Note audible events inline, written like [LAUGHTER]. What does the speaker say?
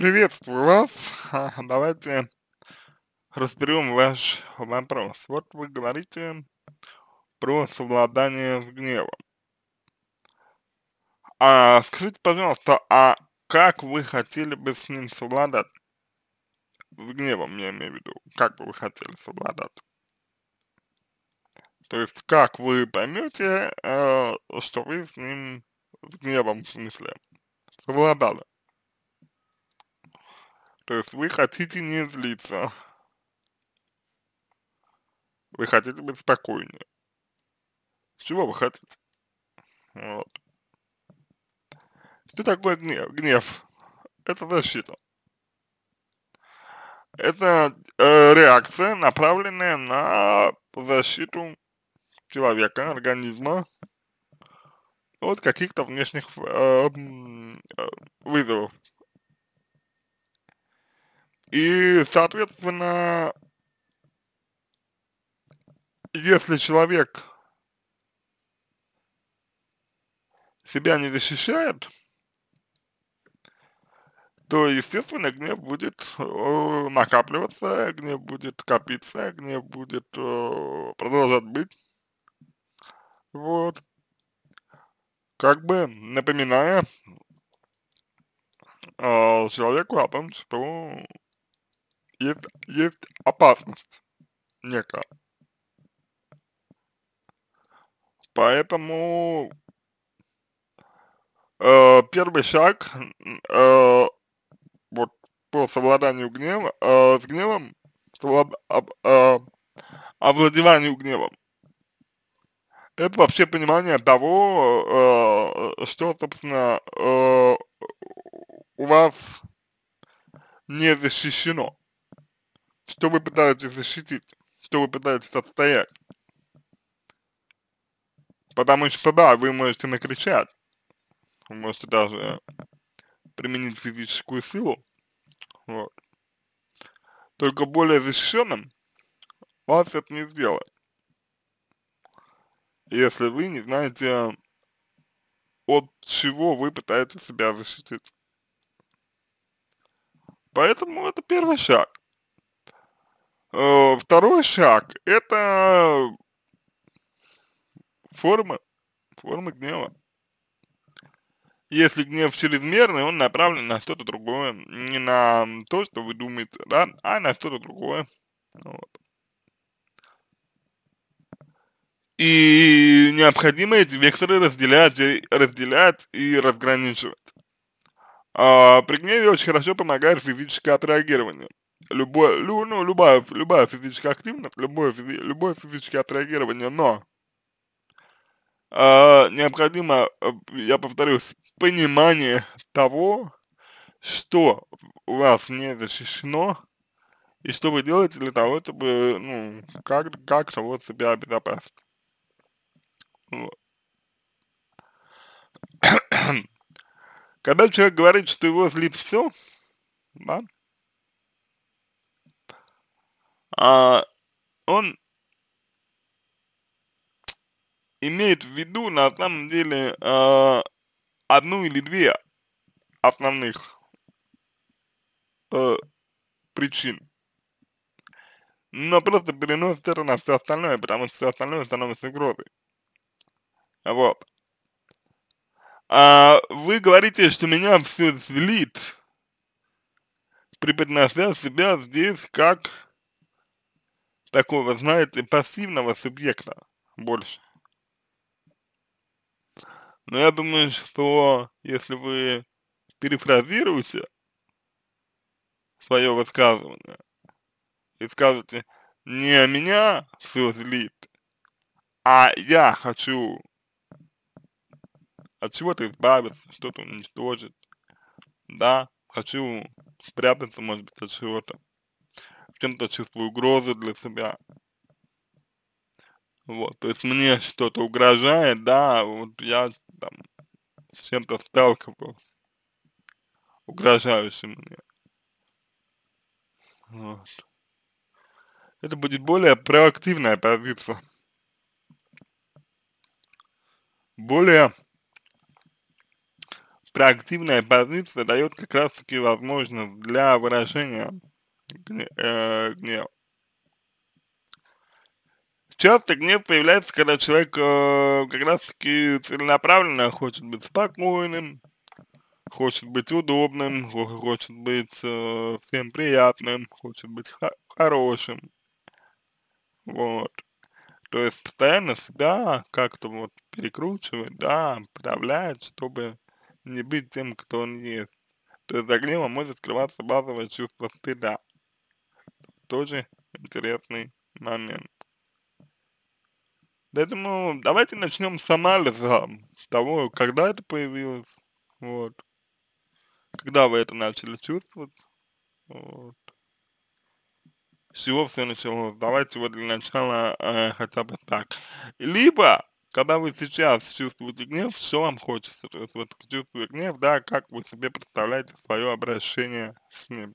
Приветствую вас. [LAUGHS] Давайте разберем ваш вопрос. Вот вы говорите про совладание с гневом. А скажите, пожалуйста, а как вы хотели бы с ним совладать? С гневом, я имею в виду. Как бы вы хотели совладать? То есть, как вы поймете, э, что вы с ним, с гневом в смысле, совладали? То есть вы хотите не злиться. Вы хотите быть спокойнее. Чего вы хотите? Вот. Что такое гнев? Гнев – это защита. Это э, реакция, направленная на защиту человека, организма от каких-то внешних э, э вызовов. И, соответственно, если человек себя не защищает, то, естественно, гнев будет э, накапливаться, гнев будет копиться, гнев будет э, продолжать быть. Вот. Как бы напоминая э, человеку о том, что есть, есть опасность некая. Поэтому э, первый шаг э, вот по совладанию гнева, э, с гневом, совлад, э, овладеванию гневом, это вообще понимание того, э, что, собственно, э, у вас не защищено. Что вы пытаетесь защитить? Что вы пытаетесь отстоять? Потому что, да, вы можете накричать, вы можете даже применить физическую силу, вот. Только более защищенным вас это не сделает. Если вы не знаете, от чего вы пытаетесь себя защитить. Поэтому это первый шаг. Э, второй шаг – это форма формы гнева. Если гнев чрезмерный, он направлен на что-то другое, не на то, что вы думаете, да, а на что-то другое. Вот. И необходимо эти векторы разделять, э, разделять и разграничивать. А, при гневе очень хорошо помогает физическое отреагирование любое, лю, ну, любая, любая физическая активность, любое, любое физическое отреагирование, но а, э, необходимо, я повторюсь, понимание того, что у вас не защищено, и что вы делаете для того, чтобы, ну, как, как-то вот себя обезопасить. Вот. Когда человек говорит, что его злит все, да, а, он имеет в виду на самом деле э, одну или две основных э, причин. Но просто переносит это на все остальное, потому что все остальное становится угрозой. Вот. А вы говорите, что меня все злит, преподнося себя здесь как такого, знаете, пассивного субъекта больше. Но я думаю, что если вы перефразируете свое высказывание и скажете, не меня все злит, а я хочу от чего-то избавиться, что-то уничтожить, да, хочу спрятаться, может быть, от чего-то чем-то чувствую угрозу для себя. Вот, то есть мне что-то угрожает, да, вот я там с чем-то сталкивался, угрожающим мне. Вот. Это будет более проактивная позиция. Более проактивная позиция дает как раз таки возможность для выражения Э, гнев. Часто гнев появляется, когда человек э, как раз-таки целенаправленно хочет быть спокойным, хочет быть удобным, хочет быть э, всем приятным, хочет быть хорошим. Вот. То есть постоянно себя как-то вот перекручивает, да, подавляет, чтобы не быть тем, кто он есть. То есть за гневом может скрываться базовое чувство стыда тоже интересный момент. Поэтому давайте начнем с анализа того, когда это появилось, вот, когда вы это начали чувствовать, вот, с чего все началось. Давайте вот для начала э, хотя бы так. Либо, когда вы сейчас чувствуете гнев, что вам хочется, то есть вот чувствуя гнев, да, как вы себе представляете свое обращение с ним.